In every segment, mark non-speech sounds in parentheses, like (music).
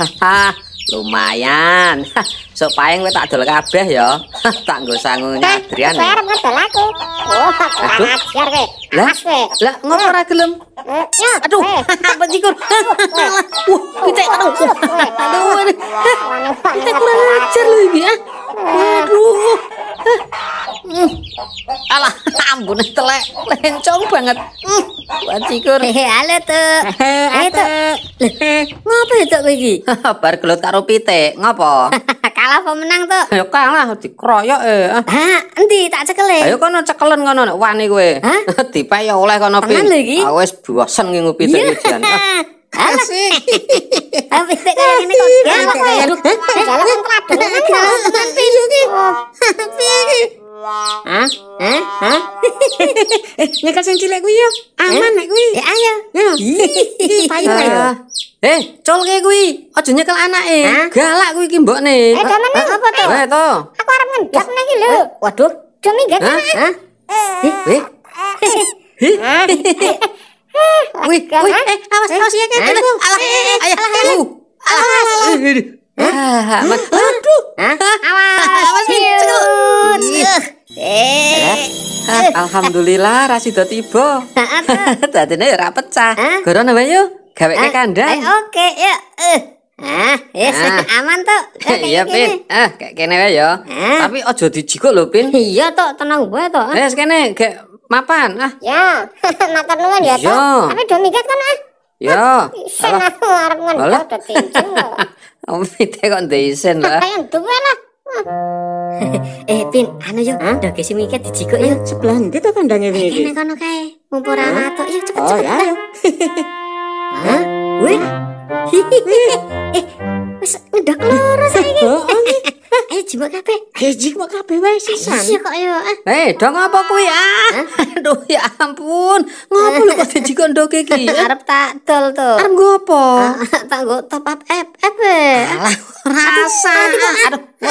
(laughs) lumayan. Supaya (laughs) gue tak dol kabeh ya. (laughs) tak nggo sangu Adrian. Kowe arep ngedol aku. Oh, aduh. Ajar kowe. Lah, lah ngopo ora gelem? Eh, aduh, eh. penjikur. Wah, kicek aduh. Aduh. kurang ajar lho ini, ah. Aduh. Hmm. Alah, ampun telek, lencong banget. Hmm. Wan Cikur. Hehe, ale Tuk. Hehe, eh, Tuk. Ngopo ya Tuk iki? (laughs) Bar gelut karo pitik. Ngopo? (laughs) Kalah pemenang menang Tuk? Ya kalah dikroyok eh. Hah, nanti tak cekele? Ayo kono cekelen kono nek wani eh. Hah? Tipe (laughs) ya oleh kono pin. Aku ah, wis bosen ngingu pitik iki iya. jan. Ah. Asik. Iya, iya. Hah? Hah? Eh, sing cilik kuwi yo. Aman eh? nek kuwi. Ya ayo. Iki eh ayo. Ya. Iya, (laughs) iya. ya. Eh, colke kuwi. Aja nyekel anake. Galak kuwi iki mbokne. Eh, damen eh, apa to? Eh, to. Aku arep ngendap nek iki lho. Eh? Waduh, do gak anake. Eh. Eh. Wih, wih, eh, awas, awas ya kan, itu, alah, ayo, alah, alah, alah, alah, alah, alah, alah, alah, alah, awas, Eh, eh. alhamdulillah Rasido tiba. Heeh. Nah, (laughs) Dadine ya ora pecah. Goro napa yo? Gaweke eh, kandang. Oke, yo. Ah, yes, aman tuh. (laughs) Iya, Pin. Ah, kayak kene wae yo. Tapi aja dijikuk lho, Pin. Iya, Tok, tenang wae, Tok. Wes kene gek mapan. Ah. Ya, (laughs) makan nuwun ya, iya. Tok. Tapi do minggat kan ah. Yo, iya. Isin aku arep ngendhot tincin. Om Pite kok ndisen lah. Kayak duwe lah eh pin anu yuk do ge sing iki dijikuk eh, yo sebelah ndi to kandange wingi iki nang kono kae mumpur ana atok yo cepet cepet oh ya (laughs) hah wih eh wis ngedak loro saiki jenguk kape. Ayo jenguk kape wae sisan. Iya kok yo. Iya, eh, eh do ngopo kuwi ah? Aduh ya ampun. Ngopo lho kok dijikok ndok iki? (laughs) Arep tak dol to. Arep ngopo? Ah, tak nggo top up app app. Alah, rasa. Aduh, aduh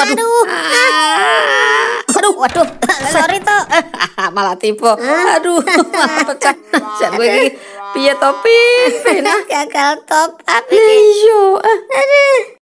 Aduh, aduh. Ah. (laughs) Sorry to. (laughs) Malah tipe. Ah. Aduh, malah pecah. Jan kowe iki piye to, Pin? Gagal top up iki. Iya. Aduh.